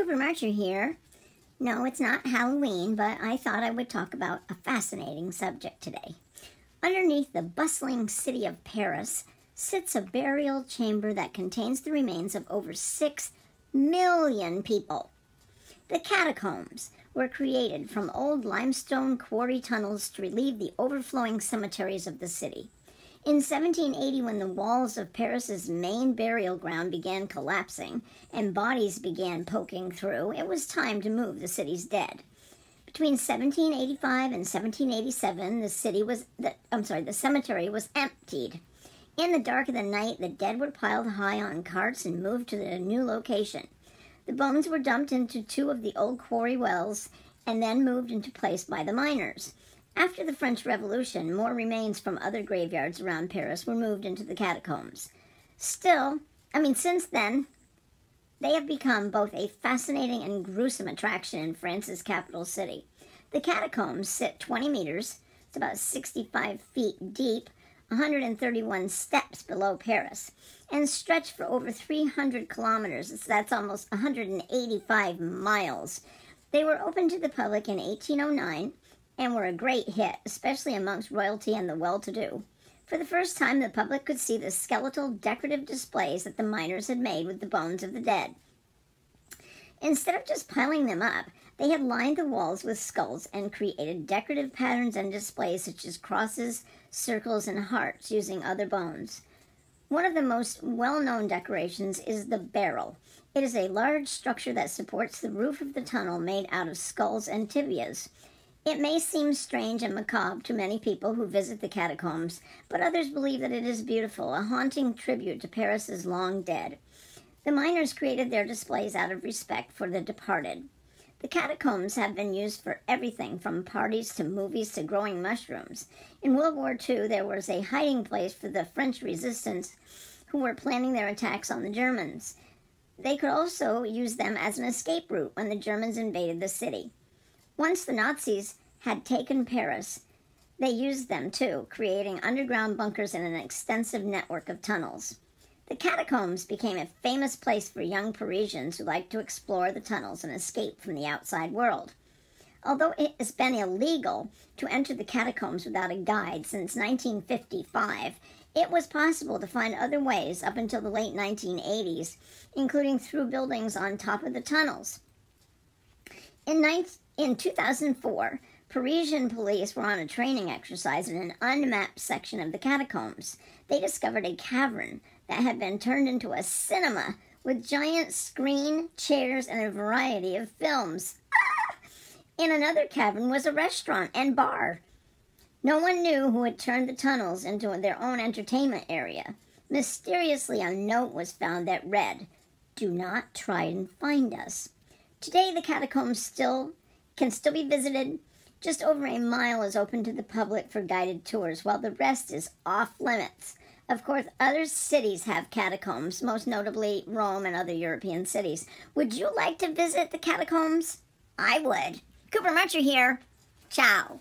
Cooper Marcher here. No, it's not Halloween, but I thought I would talk about a fascinating subject today. Underneath the bustling city of Paris sits a burial chamber that contains the remains of over 6 million people. The catacombs were created from old limestone quarry tunnels to relieve the overflowing cemeteries of the city. In 1780, when the walls of Paris's main burial ground began collapsing and bodies began poking through, it was time to move the city's dead. Between 1785 and 1787, the city was the, I'm sorry, the cemetery was emptied. In the dark of the night, the dead were piled high on carts and moved to the new location. The bones were dumped into two of the old quarry wells and then moved into place by the miners. After the French Revolution, more remains from other graveyards around Paris were moved into the catacombs. Still, I mean, since then, they have become both a fascinating and gruesome attraction in France's capital city. The catacombs sit 20 meters, it's about 65 feet deep, 131 steps below Paris, and stretch for over 300 kilometers. So that's almost 185 miles. They were opened to the public in 1809 and were a great hit, especially amongst royalty and the well to do. For the first time, the public could see the skeletal decorative displays that the miners had made with the bones of the dead. Instead of just piling them up, they had lined the walls with skulls and created decorative patterns and displays such as crosses, circles, and hearts using other bones. One of the most well known decorations is the barrel. It is a large structure that supports the roof of the tunnel made out of skulls and tibias. It may seem strange and macabre to many people who visit the catacombs, but others believe that it is beautiful, a haunting tribute to Paris's long dead. The miners created their displays out of respect for the departed. The catacombs have been used for everything from parties to movies to growing mushrooms. In World War II, there was a hiding place for the French resistance who were planning their attacks on the Germans. They could also use them as an escape route when the Germans invaded the city. Once the Nazis had taken Paris, they used them too, creating underground bunkers and an extensive network of tunnels. The catacombs became a famous place for young Parisians who liked to explore the tunnels and escape from the outside world. Although it has been illegal to enter the catacombs without a guide since 1955, it was possible to find other ways up until the late 1980s, including through buildings on top of the tunnels. In, 19- in 2004, Parisian police were on a training exercise in an unmapped section of the catacombs. They discovered a cavern that had been turned into a cinema with giant screen, chairs, and a variety of films. Ah! In another cavern was a restaurant and bar. No one knew who had turned the tunnels into their own entertainment area. Mysteriously, a note was found that read, Do not try and find us. Today, the catacombs still can still be visited. Just over a mile is open to the public for guided tours, while the rest is off limits. Of course, other cities have catacombs, most notably Rome and other European cities. Would you like to visit the catacombs? I would. Cooper Muncher here. Ciao.